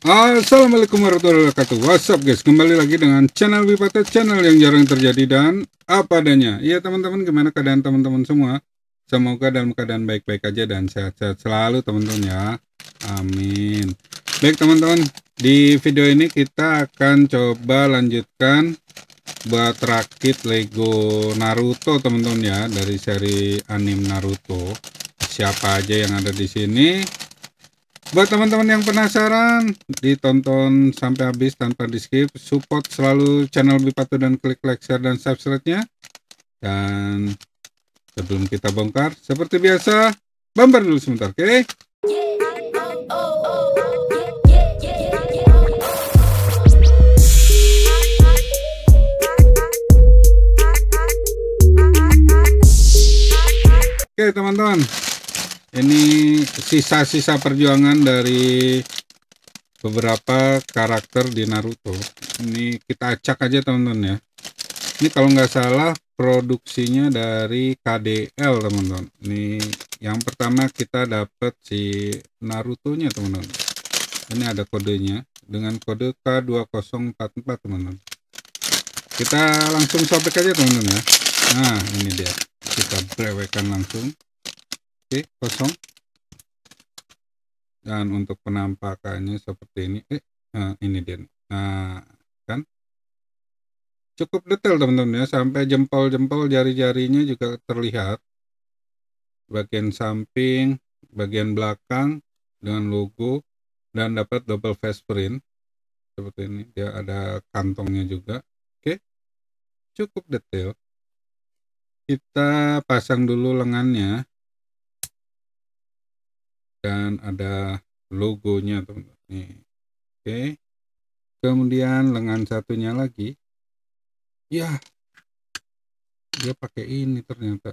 Assalamualaikum warahmatullahi wabarakatuh What's up guys kembali lagi dengan channel Wipata channel yang jarang terjadi dan apa adanya Iya teman-teman gimana keadaan teman-teman semua Semoga dalam keadaan baik-baik aja dan sehat-sehat selalu teman-teman ya Amin Baik teman-teman di video ini kita akan coba lanjutkan buat rakit Lego Naruto teman-teman ya dari seri anime Naruto siapa aja yang ada di sini Buat teman-teman yang penasaran, ditonton sampai habis tanpa di skip. Support selalu channel BIPATU dan klik like, share, dan subscribe-nya. Dan sebelum kita bongkar, seperti biasa, bumper dulu sebentar, oke? Okay? Oke teman-teman, ini sisa-sisa perjuangan dari beberapa karakter di Naruto ini kita acak aja teman-teman ya ini kalau nggak salah produksinya dari KDL teman-teman ini yang pertama kita dapat si Naruto nya teman-teman ini ada kodenya dengan kode K2044 teman-teman kita langsung sobek aja teman-teman ya nah ini dia kita brewekan langsung oke kosong dan untuk penampakannya seperti ini eh nah, ini dia nah kan cukup detail teman-teman ya sampai jempol-jempol jari-jarinya juga terlihat bagian samping bagian belakang dengan logo dan dapat double face print seperti ini dia ada kantongnya juga oke cukup detail kita pasang dulu lengannya dan ada logonya teman-teman oke okay. kemudian lengan satunya lagi ya dia pakai ini ternyata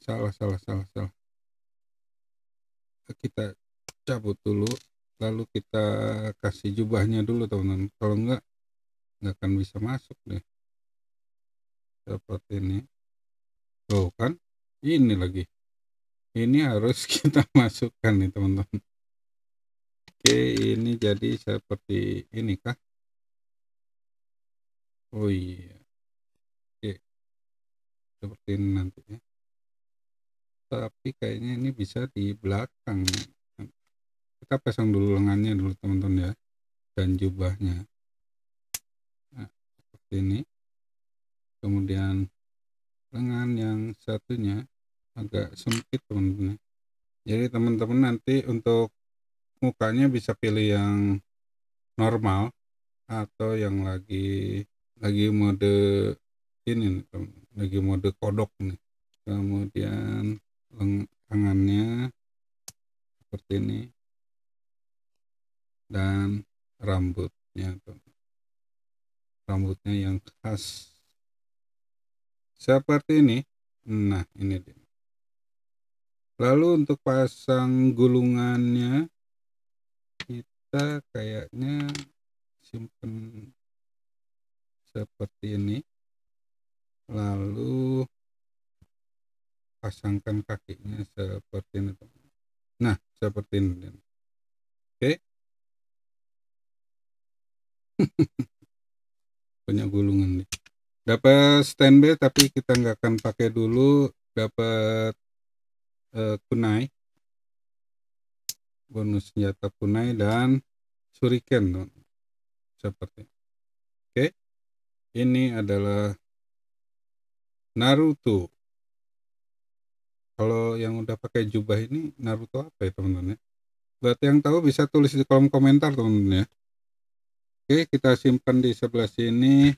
salah salah salah salah kita cabut dulu lalu kita kasih jubahnya dulu teman-teman kalau enggak enggak akan bisa masuk deh seperti ini tuh kan ini lagi ini harus kita masukkan nih teman-teman oke ini jadi seperti ini kah oh iya oke seperti ini nanti ya tapi kayaknya ini bisa di belakang kita pasang dulu lengannya dulu teman-teman ya dan jubahnya nah, seperti ini kemudian lengan yang satunya agak sempit teman-teman jadi teman-teman nanti untuk mukanya bisa pilih yang normal atau yang lagi lagi mode ini nih, lagi mode kodok nih kemudian tangannya seperti ini dan rambutnya rambutnya yang khas seperti ini nah ini dia lalu untuk pasang gulungannya kita kayaknya simpen seperti ini lalu pasangkan kakinya seperti ini nah seperti ini oke punya gulungan nih dapat standby tapi kita nggak akan pakai dulu dapat eh, kunai bonus senjata kunai dan shuriken seperti oke okay. ini adalah Naruto kalau yang udah pakai jubah ini Naruto apa ya teman-teman ya buat yang tahu bisa tulis di kolom komentar teman-teman ya oke kita simpan di sebelah sini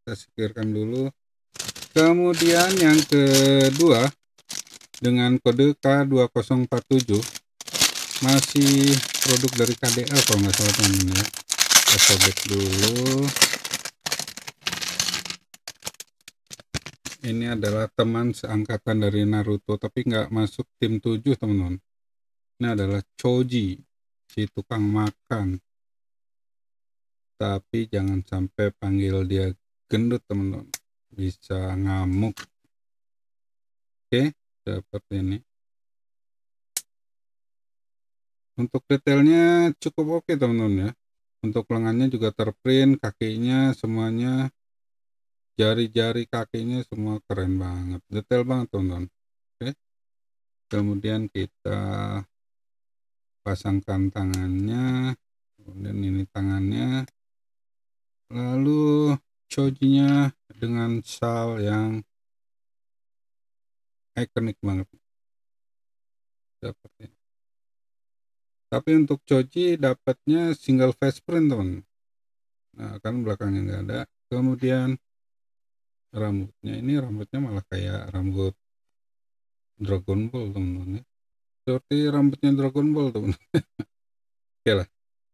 kita sekirkan dulu kemudian yang kedua dengan kode K2047 masih produk dari KDL kalau nggak salah teman ya kita sobek dulu ini adalah teman seangkatan dari Naruto tapi nggak masuk tim 7 teman-teman ini adalah Choji si tukang makan tapi jangan sampai panggil dia gendut teman-teman bisa ngamuk oke seperti ini untuk detailnya cukup oke teman-teman ya untuk lengannya juga terprint kakinya semuanya jari-jari kakinya semua keren banget detail banget teman-teman oke kemudian kita pasangkan tangannya kemudian ini tangannya lalu cojinya dengan sal yang ikonik banget dapatnya tapi untuk coci dapatnya single face print teman nah kan belakangnya nggak ada kemudian rambutnya ini rambutnya malah kayak rambut Dragon Ball teman-teman ya. seperti rambutnya Dragon Ball teman oke lah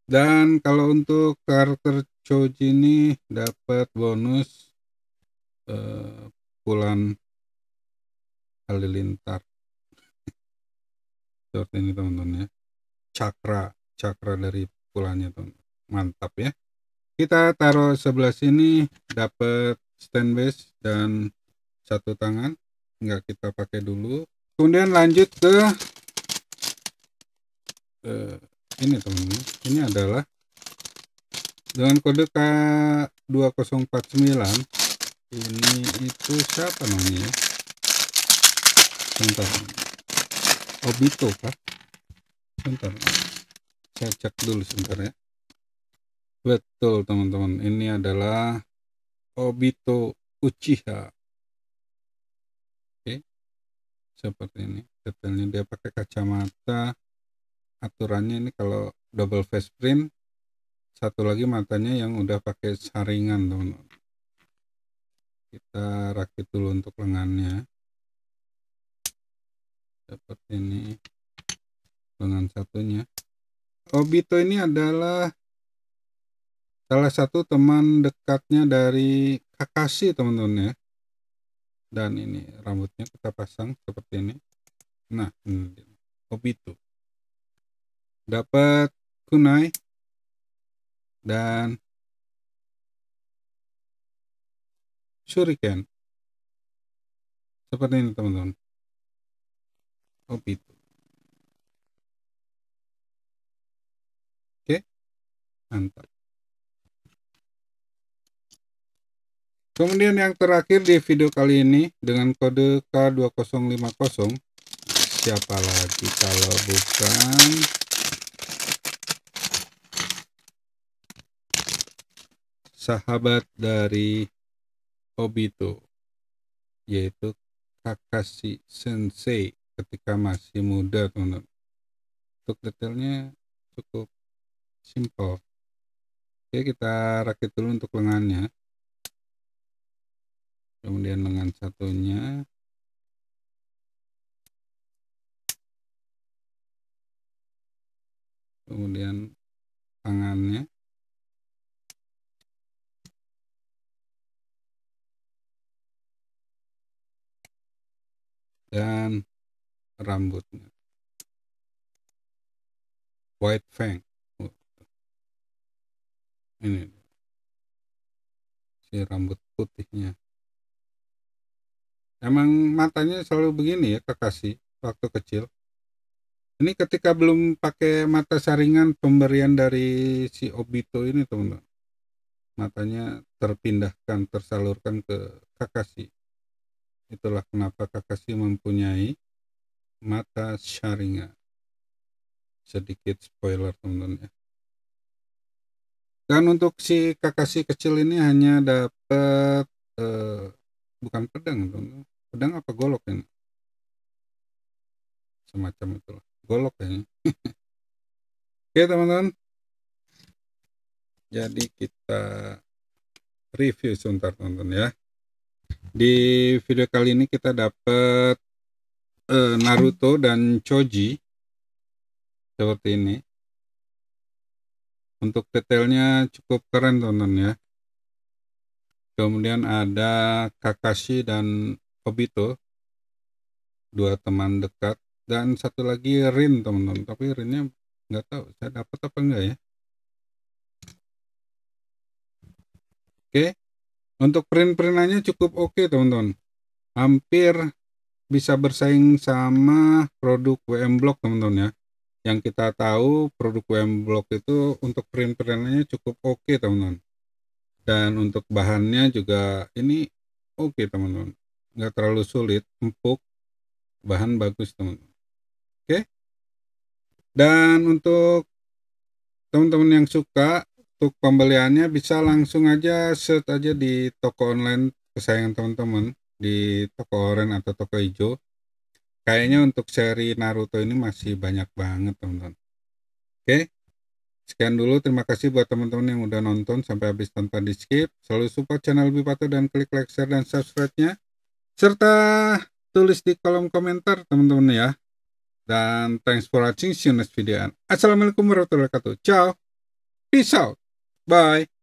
dan kalau untuk karakter Choji ini dapat bonus uh, pukulan halilintar seperti ini teman-teman ya cakra cakra dari pukulannya teman -teman. mantap ya kita taruh sebelah sini dapat stand base dan satu tangan enggak kita pakai dulu kemudian lanjut ke uh, ini teman-teman ini adalah dengan kode K2049 ini itu siapa namanya bentar obito kah bentar saya cek dulu sebentar ya betul teman-teman ini adalah obito uchiha oke seperti ini detailnya dia pakai kacamata aturannya ini kalau double face print satu lagi matanya yang udah pakai saringan teman-teman kita rakit dulu untuk lengannya dapat ini dengan satunya Obito ini adalah salah satu teman dekatnya dari Kakashi teman-teman ya dan ini rambutnya kita pasang seperti ini nah Obito dapat kunai dan shuriken seperti ini teman-teman Oh gitu. Oke, mantap. Kemudian yang terakhir di video kali ini dengan kode K2050 siapa lagi kalau bukan sahabat dari Obito yaitu Kakashi Sensei ketika masih muda teman-teman untuk detailnya cukup simple oke kita rakit dulu untuk lengannya kemudian lengan satunya kemudian tangannya dan rambutnya. White Fang. Oh. Ini si rambut putihnya. Emang matanya selalu begini ya kekasih waktu kecil. Ini ketika belum pakai mata saringan pemberian dari si Obito ini teman-teman. Matanya terpindahkan, tersalurkan ke Kakashi. Itulah kenapa Kakashi mempunyai mata syaringa sedikit spoiler teman-teman ya dan untuk si Kakashi kecil ini hanya dapat eh, bukan pedang dong pedang apa golok ini semacam itu golok kayaknya oke teman-teman jadi kita review sebentar teman-teman ya di video kali ini kita dapat uh, Naruto dan Choji seperti ini. Untuk detailnya cukup keren teman-teman ya. Kemudian ada Kakashi dan Obito, dua teman dekat dan satu lagi Rin teman-teman. Tapi Rinnya nggak tahu saya dapat apa enggak ya. Oke, untuk print-printannya cukup oke teman-teman. Hampir bisa bersaing sama produk WM Block teman-teman ya. Yang kita tahu produk WM Block itu untuk print-printannya cukup oke okay, teman-teman. Dan untuk bahannya juga ini oke okay, teman-teman. Nggak terlalu sulit, empuk, bahan bagus teman-teman. Oke. Okay? Dan untuk teman-teman yang suka untuk pembeliannya bisa langsung aja search aja di toko online kesayangan teman-teman di toko oranye atau toko hijau kayaknya untuk seri Naruto ini masih banyak banget teman-teman oke sekian dulu terima kasih buat teman-teman yang udah nonton sampai habis tanpa di skip selalu support channel Bipato dan klik like share dan subscribe nya serta tulis di kolom komentar teman-teman ya dan thanks for watching see you next video assalamualaikum warahmatullahi wabarakatuh ciao peace out bye